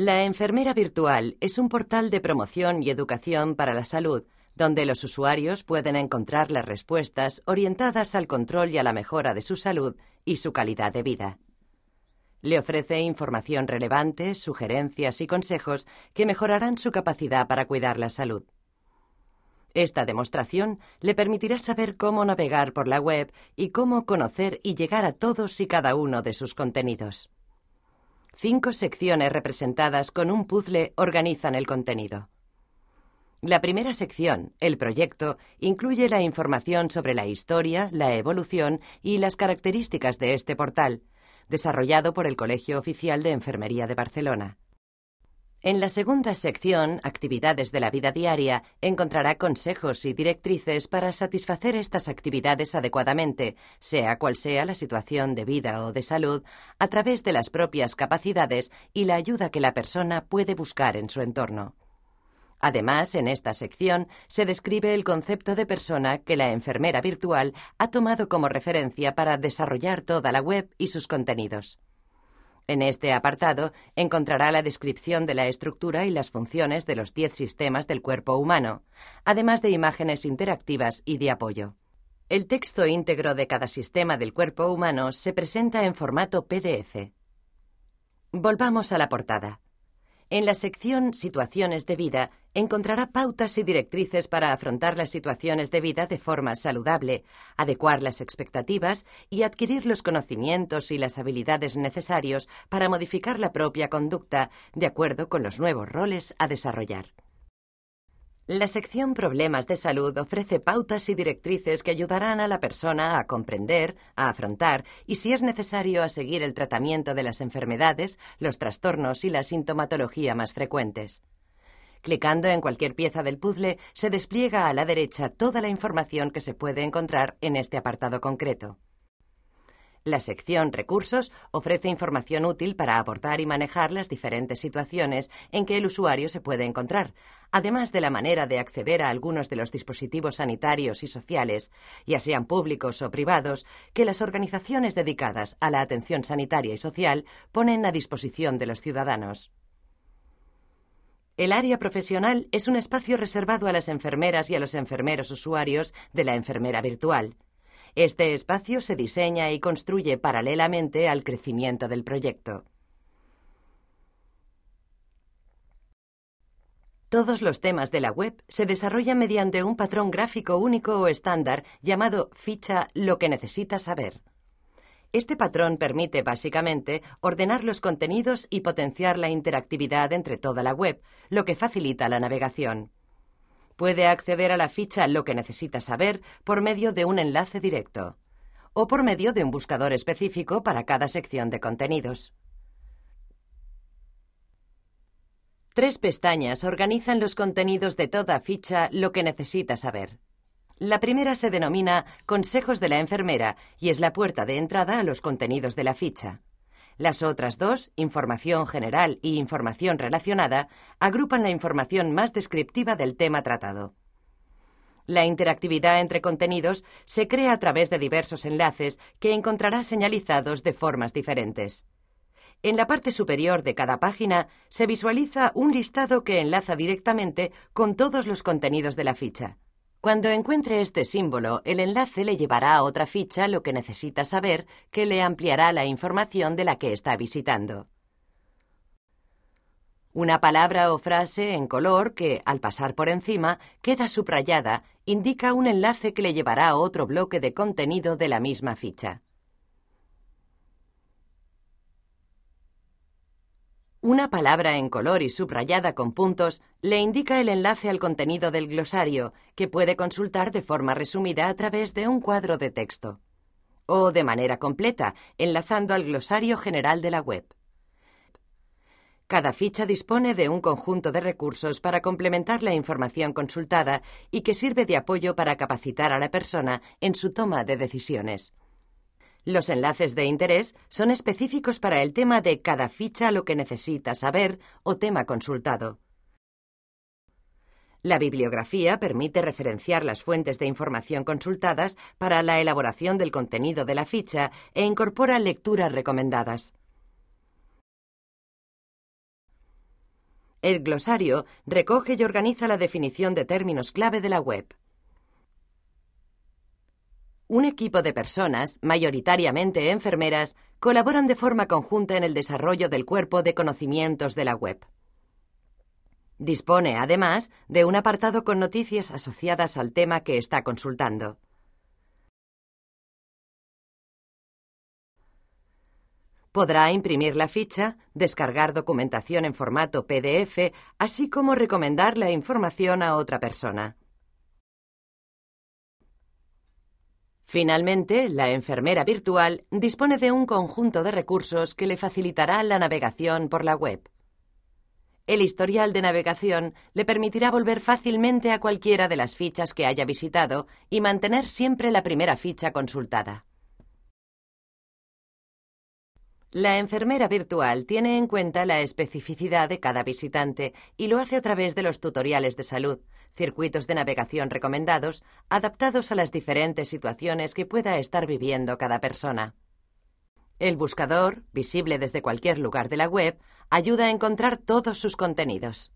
La enfermera virtual es un portal de promoción y educación para la salud, donde los usuarios pueden encontrar las respuestas orientadas al control y a la mejora de su salud y su calidad de vida. Le ofrece información relevante, sugerencias y consejos que mejorarán su capacidad para cuidar la salud. Esta demostración le permitirá saber cómo navegar por la web y cómo conocer y llegar a todos y cada uno de sus contenidos. Cinco secciones representadas con un puzzle organizan el contenido. La primera sección, el proyecto, incluye la información sobre la historia, la evolución y las características de este portal, desarrollado por el Colegio Oficial de Enfermería de Barcelona. En la segunda sección, Actividades de la vida diaria, encontrará consejos y directrices para satisfacer estas actividades adecuadamente, sea cual sea la situación de vida o de salud, a través de las propias capacidades y la ayuda que la persona puede buscar en su entorno. Además, en esta sección se describe el concepto de persona que la enfermera virtual ha tomado como referencia para desarrollar toda la web y sus contenidos. En este apartado encontrará la descripción de la estructura y las funciones de los 10 sistemas del cuerpo humano, además de imágenes interactivas y de apoyo. El texto íntegro de cada sistema del cuerpo humano se presenta en formato PDF. Volvamos a la portada. En la sección Situaciones de vida encontrará pautas y directrices para afrontar las situaciones de vida de forma saludable, adecuar las expectativas y adquirir los conocimientos y las habilidades necesarios para modificar la propia conducta de acuerdo con los nuevos roles a desarrollar. La sección Problemas de Salud ofrece pautas y directrices que ayudarán a la persona a comprender, a afrontar y, si es necesario, a seguir el tratamiento de las enfermedades, los trastornos y la sintomatología más frecuentes. Clicando en cualquier pieza del puzzle, se despliega a la derecha toda la información que se puede encontrar en este apartado concreto. La sección Recursos ofrece información útil para abordar y manejar las diferentes situaciones en que el usuario se puede encontrar, además de la manera de acceder a algunos de los dispositivos sanitarios y sociales, ya sean públicos o privados, que las organizaciones dedicadas a la atención sanitaria y social ponen a disposición de los ciudadanos. El área profesional es un espacio reservado a las enfermeras y a los enfermeros usuarios de la enfermera virtual. Este espacio se diseña y construye paralelamente al crecimiento del proyecto. Todos los temas de la web se desarrollan mediante un patrón gráfico único o estándar llamado ficha lo que necesitas saber. Este patrón permite básicamente ordenar los contenidos y potenciar la interactividad entre toda la web, lo que facilita la navegación. Puede acceder a la ficha Lo que necesita saber por medio de un enlace directo o por medio de un buscador específico para cada sección de contenidos. Tres pestañas organizan los contenidos de toda ficha Lo que necesita saber. La primera se denomina Consejos de la enfermera y es la puerta de entrada a los contenidos de la ficha. Las otras dos, información general y información relacionada, agrupan la información más descriptiva del tema tratado. La interactividad entre contenidos se crea a través de diversos enlaces que encontrará señalizados de formas diferentes. En la parte superior de cada página se visualiza un listado que enlaza directamente con todos los contenidos de la ficha. Cuando encuentre este símbolo, el enlace le llevará a otra ficha lo que necesita saber, que le ampliará la información de la que está visitando. Una palabra o frase en color que, al pasar por encima, queda subrayada, indica un enlace que le llevará a otro bloque de contenido de la misma ficha. Una palabra en color y subrayada con puntos le indica el enlace al contenido del glosario, que puede consultar de forma resumida a través de un cuadro de texto, o de manera completa, enlazando al glosario general de la web. Cada ficha dispone de un conjunto de recursos para complementar la información consultada y que sirve de apoyo para capacitar a la persona en su toma de decisiones. Los enlaces de interés son específicos para el tema de cada ficha lo que necesita saber o tema consultado. La bibliografía permite referenciar las fuentes de información consultadas para la elaboración del contenido de la ficha e incorpora lecturas recomendadas. El glosario recoge y organiza la definición de términos clave de la web un equipo de personas, mayoritariamente enfermeras, colaboran de forma conjunta en el desarrollo del cuerpo de conocimientos de la web. Dispone, además, de un apartado con noticias asociadas al tema que está consultando. Podrá imprimir la ficha, descargar documentación en formato PDF, así como recomendar la información a otra persona. Finalmente, la enfermera virtual dispone de un conjunto de recursos que le facilitará la navegación por la web. El historial de navegación le permitirá volver fácilmente a cualquiera de las fichas que haya visitado y mantener siempre la primera ficha consultada. La enfermera virtual tiene en cuenta la especificidad de cada visitante y lo hace a través de los tutoriales de salud, circuitos de navegación recomendados, adaptados a las diferentes situaciones que pueda estar viviendo cada persona. El buscador, visible desde cualquier lugar de la web, ayuda a encontrar todos sus contenidos.